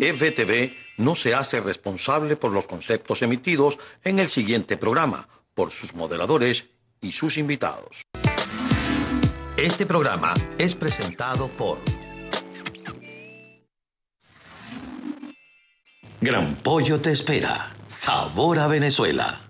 FTV no se hace responsable por los conceptos emitidos en el siguiente programa, por sus modeladores y sus invitados. Este programa es presentado por Gran Pollo te espera. Sabor a Venezuela.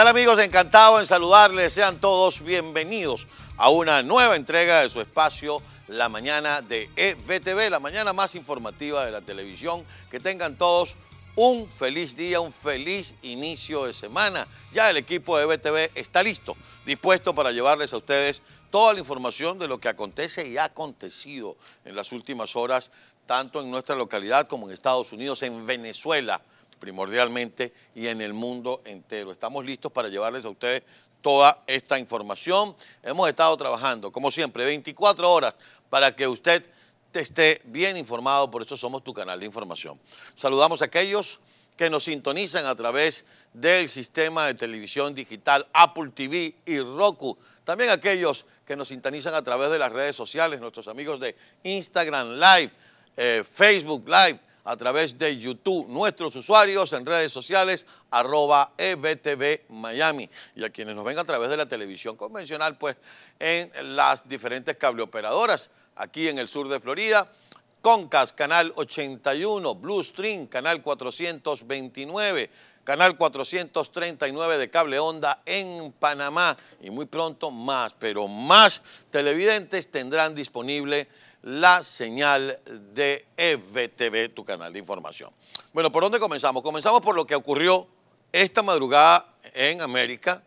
Hola amigos? Encantado en saludarles. Sean todos bienvenidos a una nueva entrega de su espacio La Mañana de EBTV, la mañana más informativa de la televisión. Que tengan todos un feliz día, un feliz inicio de semana. Ya el equipo de EBTV está listo, dispuesto para llevarles a ustedes toda la información de lo que acontece y ha acontecido en las últimas horas, tanto en nuestra localidad como en Estados Unidos, en Venezuela primordialmente y en el mundo entero. Estamos listos para llevarles a ustedes toda esta información. Hemos estado trabajando, como siempre, 24 horas para que usted esté bien informado, por eso somos tu canal de información. Saludamos a aquellos que nos sintonizan a través del sistema de televisión digital Apple TV y Roku. También aquellos que nos sintonizan a través de las redes sociales, nuestros amigos de Instagram Live, eh, Facebook Live, a través de YouTube, nuestros usuarios en redes sociales, arroba EBTV Miami. Y a quienes nos ven a través de la televisión convencional, pues en las diferentes cableoperadoras aquí en el sur de Florida. Concas, canal 81, Blue Stream, canal 429, canal 439 de Cable Onda en Panamá. Y muy pronto más, pero más televidentes tendrán disponible la señal de FTV, e tu canal de información. Bueno, ¿por dónde comenzamos? Comenzamos por lo que ocurrió esta madrugada en América,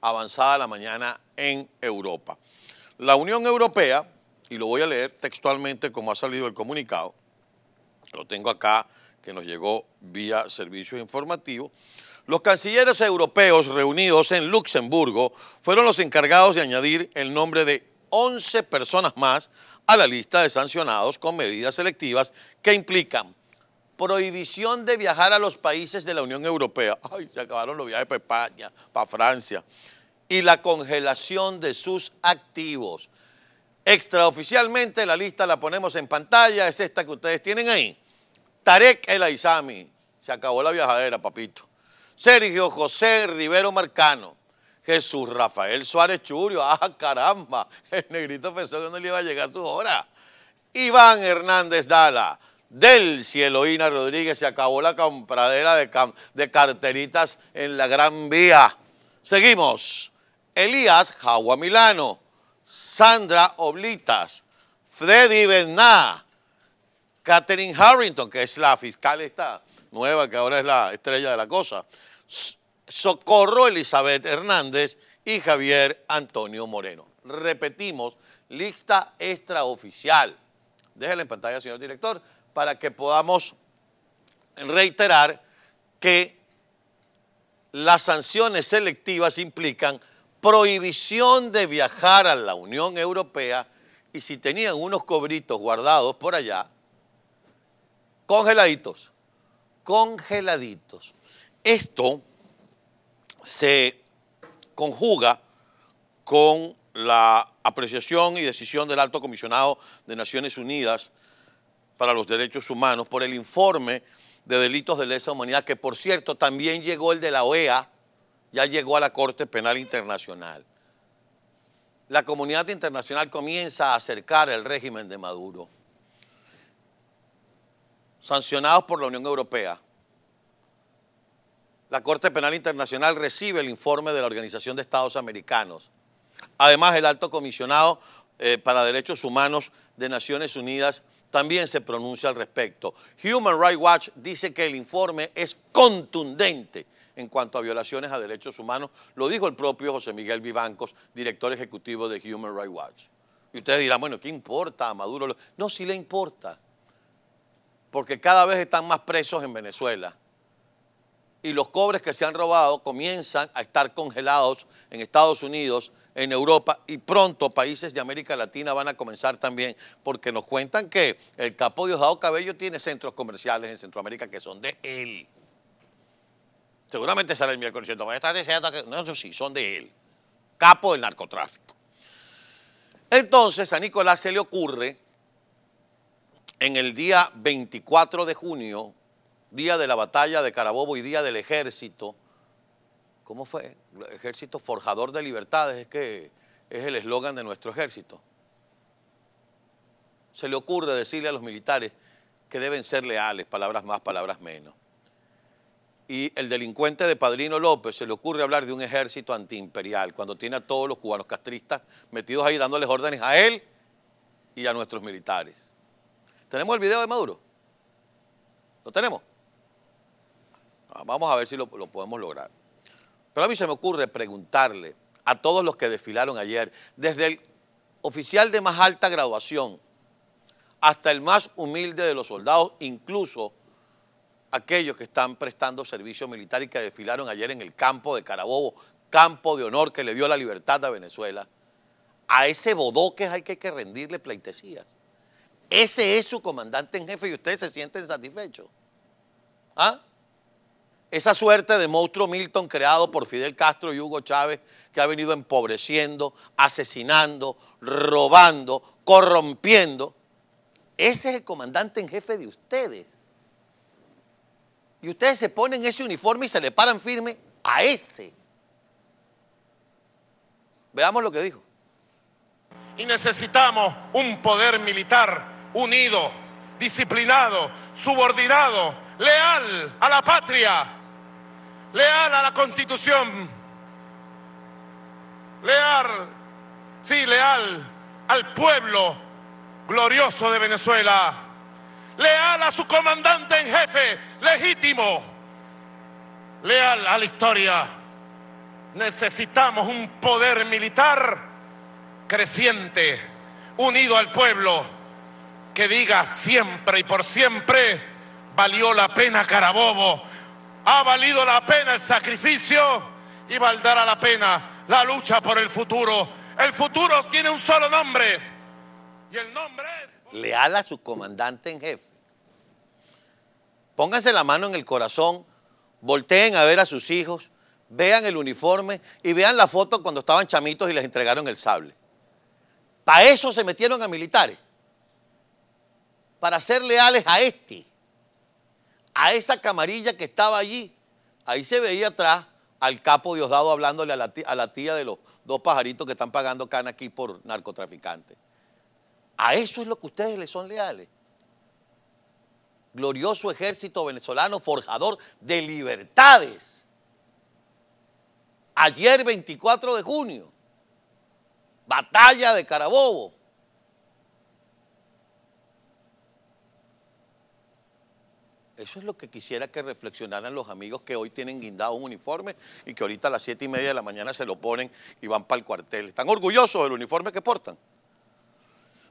avanzada la mañana en Europa. La Unión Europea, y lo voy a leer textualmente como ha salido el comunicado, lo tengo acá que nos llegó vía servicio informativo, los cancilleres europeos reunidos en Luxemburgo fueron los encargados de añadir el nombre de 11 personas más a la lista de sancionados con medidas selectivas que implican prohibición de viajar a los países de la Unión Europea. Ay, se acabaron los viajes para España, para Francia. Y la congelación de sus activos. Extraoficialmente la lista la ponemos en pantalla, es esta que ustedes tienen ahí. Tarek El Aizami, se acabó la viajadera, papito. Sergio José Rivero Marcano, Jesús Rafael Suárez Churio. ¡Ah, caramba! El negrito pensó que no le iba a llegar su hora. Iván Hernández Dala. Del Cieloína Rodríguez, se acabó la compradera de, de carteritas en la Gran Vía. Seguimos. Elías Jagua Milano, Sandra Oblitas, Freddy Berná, Catherine Harrington, que es la fiscal esta nueva, que ahora es la estrella de la cosa, Socorro Elizabeth Hernández y Javier Antonio Moreno. Repetimos, lista extraoficial. Déjela en pantalla, señor director, para que podamos reiterar que las sanciones selectivas implican prohibición de viajar a la Unión Europea y si tenían unos cobritos guardados por allá, congeladitos, congeladitos. Esto se conjuga con la apreciación y decisión del Alto Comisionado de Naciones Unidas para los Derechos Humanos por el informe de delitos de lesa humanidad, que por cierto también llegó el de la OEA, ya llegó a la Corte Penal Internacional. La comunidad internacional comienza a acercar el régimen de Maduro, sancionados por la Unión Europea, la Corte Penal Internacional recibe el informe de la Organización de Estados Americanos. Además, el alto comisionado eh, para Derechos Humanos de Naciones Unidas también se pronuncia al respecto. Human Rights Watch dice que el informe es contundente en cuanto a violaciones a derechos humanos. Lo dijo el propio José Miguel Vivancos, director ejecutivo de Human Rights Watch. Y ustedes dirán, bueno, ¿qué importa a Maduro? No, sí le importa, porque cada vez están más presos en Venezuela y los cobres que se han robado comienzan a estar congelados en Estados Unidos, en Europa y pronto países de América Latina van a comenzar también, porque nos cuentan que el capo Diosdado Cabello tiene centros comerciales en Centroamérica que son de él. Seguramente sale el miércoles No estás diciendo no, sí, son de él, capo del narcotráfico. Entonces a Nicolás se le ocurre en el día 24 de junio día de la batalla de Carabobo y día del ejército, ¿cómo fue? ejército forjador de libertades, es que es el eslogan de nuestro ejército. Se le ocurre decirle a los militares que deben ser leales, palabras más, palabras menos. Y el delincuente de Padrino López se le ocurre hablar de un ejército antiimperial, cuando tiene a todos los cubanos castristas metidos ahí dándoles órdenes a él y a nuestros militares. ¿Tenemos el video de Maduro? ¿Lo tenemos? Ah, vamos a ver si lo, podemos lograr. Pero a mí se me ocurre preguntarle a todos los que desfilaron ayer, desde el oficial de más alta graduación hasta el más humilde de los soldados, incluso aquellos que están prestando servicio militar y que desfilaron ayer en el campo de Carabobo, campo de honor que le dio la libertad a Venezuela, a ese bodoque que hay que rendirle pleitesías. Ese es su comandante en jefe y ustedes se sienten satisfechos. ¿Ah? Esa suerte de monstruo Milton creado por Fidel Castro y Hugo Chávez que ha venido empobreciendo, asesinando, robando, corrompiendo. Ese es el comandante en jefe de ustedes. Y ustedes se ponen ese uniforme y se le paran firme a ese. Veamos lo que dijo. Y necesitamos un poder militar unido, disciplinado, subordinado, leal a la patria, leal a la constitución, leal, sí, leal al pueblo glorioso de Venezuela, leal a su comandante en jefe legítimo, leal a la historia. Necesitamos un poder militar creciente, unido al pueblo, que diga siempre y por siempre, valió la pena Carabobo ha valido la pena el sacrificio y valdrá la pena la lucha por el futuro. El futuro tiene un solo nombre y el nombre es... Leal a su comandante en jefe. Pónganse la mano en el corazón, volteen a ver a sus hijos, vean el uniforme y vean la foto cuando estaban chamitos y les entregaron el sable. Para eso se metieron a militares, para ser leales a este a esa camarilla que estaba allí. Ahí se veía atrás al capo Diosdado hablándole a la, tía, de los dos pajaritos que están pagando cana aquí por narcotraficantes. A eso es lo que ustedes le son leales. Glorioso ejército venezolano forjador de libertades. Ayer 24 de junio, batalla de Carabobo, Eso es lo que quisiera que reflexionaran los amigos que hoy tienen guindado un uniforme y que ahorita a las siete y media de la mañana se lo ponen y van para el cuartel. ¿Están orgullosos del uniforme que portan?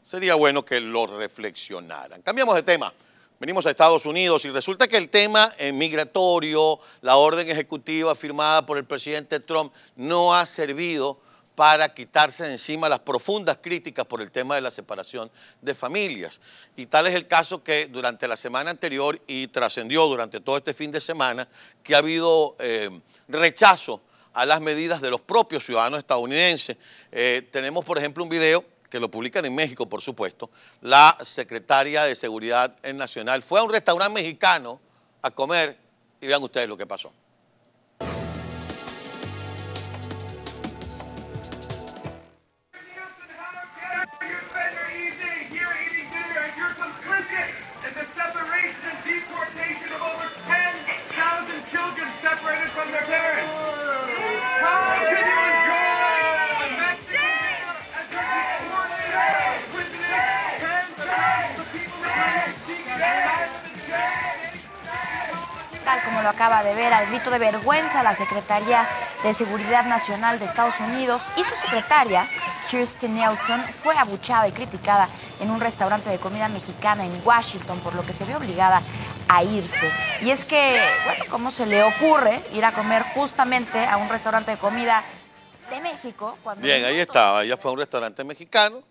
Sería bueno que lo reflexionaran. Cambiamos de tema. Venimos a Estados Unidos y resulta que el tema eh, migratorio, la orden ejecutiva firmada por el presidente Trump, no ha servido para quitarse de encima las profundas críticas por el tema de la separación de familias. Y tal es el caso que durante la semana anterior y trascendió durante todo este fin de semana que ha habido eh, rechazo a las medidas de los propios ciudadanos estadounidenses. Eh, tenemos, por ejemplo, un video que lo publican en México, por supuesto. La secretaria de Seguridad Nacional fue a un restaurante mexicano a comer y vean ustedes lo que pasó. lo acaba de ver, al grito de vergüenza, la Secretaría de Seguridad Nacional de Estados Unidos y su secretaria, Kirsten Nelson, fue abuchada y criticada en un restaurante de comida mexicana en Washington, por lo que se vio obligada a irse. Y es que, bueno, ¿cómo se le ocurre ir a comer justamente a un restaurante de comida de México? Cuando Bien, ahí estaba, ella fue a un restaurante mexicano,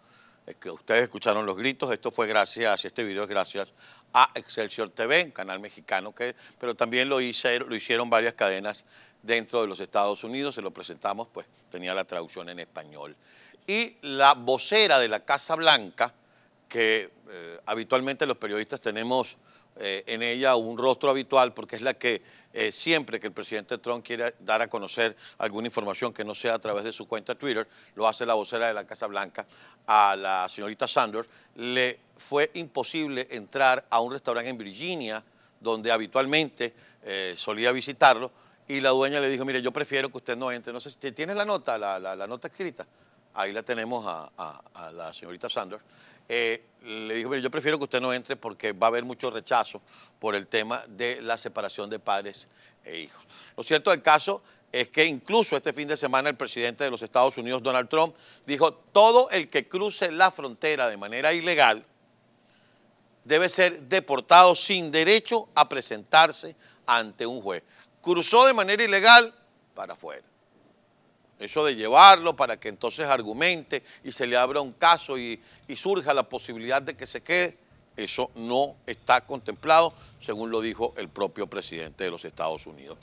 eh, que ustedes escucharon los gritos, esto fue gracias, este video es gracias a Excelsior TV, un canal mexicano, que, pero también lo, lo hicieron varias cadenas dentro de los Estados Unidos, se lo presentamos, pues tenía la traducción en español. Y la vocera de la Casa Blanca, que eh, habitualmente los periodistas tenemos eh, en ella un rostro habitual porque es la que eh, siempre que el presidente Trump quiere dar a conocer alguna información que no sea a través de su cuenta Twitter, lo hace la vocera de la Casa Blanca a la señorita Sanders, le fue imposible entrar a un restaurante en Virginia donde habitualmente eh, solía visitarlo y la dueña le dijo, mire, yo prefiero que usted no entre, no sé si tiene la nota, la, la, nota escrita. Ahí la tenemos a la señorita Sanders. Eh, le dijo, mire, yo prefiero que usted no entre porque va a haber mucho rechazo por el tema de la separación de padres e hijos. Lo cierto del caso es que incluso este fin de semana el presidente de los Estados Unidos, Donald Trump, dijo, todo el que cruce la frontera de manera ilegal debe ser deportado sin derecho a presentarse ante un juez. Cruzó de manera ilegal para afuera. Eso de llevarlo para que entonces argumente y se le abra un caso y, surja la posibilidad de que se quede, eso no está contemplado, según lo dijo el propio presidente de los Estados Unidos.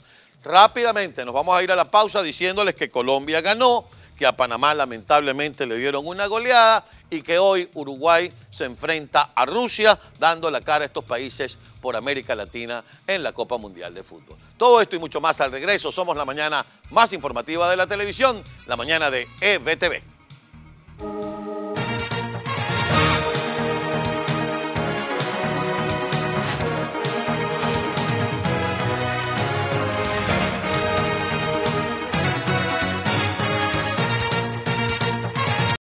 Rápidamente nos vamos a ir a la pausa diciéndoles que Colombia ganó, que a Panamá lamentablemente le dieron una goleada y que hoy Uruguay se enfrenta a Rusia dando la cara a estos países por América Latina en la Copa Mundial de Fútbol. Todo esto y mucho más al regreso. Somos la mañana más informativa de la televisión, la mañana de EBTV.